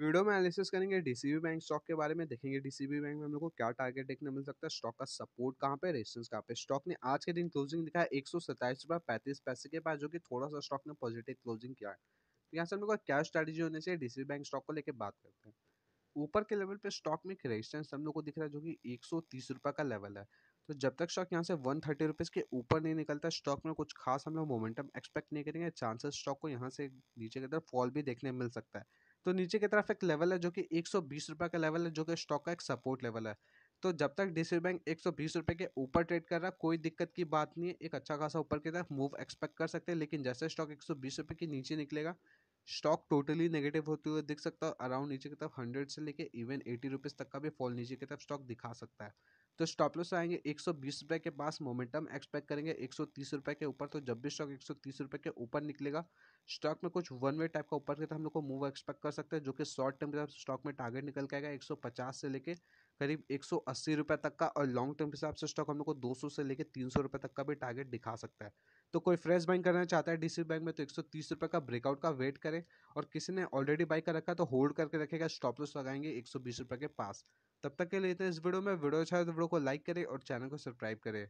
video में analysis करेंगे DCB bank stock के बारे में देखेंगे डीसीबी बैंक में हम लोग को क्या टारगेट देखने मिल सकता है स्टॉक का सपोर्ट कहाँ पे रेजिस्टेंस कहाँ पे स्टॉक ने आज के दिन क्लोजिंग दिखाया एक सौ सत्ताईस रुपये पैंतीस पैसे के पास जो कि थोड़ा सा स्टॉक ने पॉजिटिव क्लोजिंग किया है तो यहाँ से हम लोग का क्या स्ट्रेटेजी होनी चाहिए डीसीबी बैंक स्टॉक को लेकर बात करते हैं ऊपर के लेवल पे स्टॉक में एक रेजिस्टेंस हम लोग को दिख रहा है जो कि एक सौ तीस रुपये का लेवल है तो जब तक स्टॉक यहाँ से वन थर्टी रुपीज़ के ऊपर नहीं निकलता स्टॉक में कुछ खास हम लोग मोमेंटम एक्सपेक्ट नहीं करेंगे चांसेस स्टॉक को यहाँ से नीचे की तरफ फॉल भी देखने मिल सकता है तो नीचे की तरफ एक लेवल है जो कि एक सौ का लेवल है जो कि स्टॉक का एक सपोर्ट लेवल है तो जब तक डी बैंक एक सौ के ऊपर ट्रेड कर रहा है कोई दिक्कत की बात नहीं है एक अच्छा खासा ऊपर की तरफ मूव एक्सपेक्ट कर सकते हैं लेकिन जैसे स्टॉक एक सौ के नीचे निकलेगा स्टॉक टोटली नेगेटिव होते हुए दिख सकता है अराउंड नीचे की तरफ हंड्रेड से लेके इवन एटी रुपीज़ तक का भी फॉल नीचे की तरफ स्टॉक दिखा सकता है तो स्टॉप लॉस आएंगे एक सौ बीस रुपये के पास मोमेंटम एक्सपेक्ट करेंगे एक सौ तीस रुपये के ऊपर तो जब भी स्टॉक एक सौ तीस रुपये के ऊपर निकलेगा स्टॉक में कुछ वन वे टाइप का ऊपर की तरफ हम लोग को मूव एक्सपेक्ट कर सकते हैं जो कि शॉर्ट टर्म की तरफ स्टॉक में टारगेट निकल के आएगा पचास से लेके करीब एक सौ रुपये तक का और लॉन्ग टर्म के हिसाब से स्टॉक हम लोग को 200 से लेके सौ रुपये तक का भी टारगेट दिखा सकता है तो कोई फ्रेश बाइंग करना चाहता है डीसी बैंक में तो एक सौ का ब्रेकआउट का वेट करें और किसी ने ऑलरेडी बाई कर रखा तो होल्ड करके रखेगा स्टॉप लॉस लगाएंगे एक सौ के पास तब तक के लिए इतने इस वीडियो में वीडियो अच्छा है तो वीडियो को लाइक करें और चैनल को सब्सक्राइब करें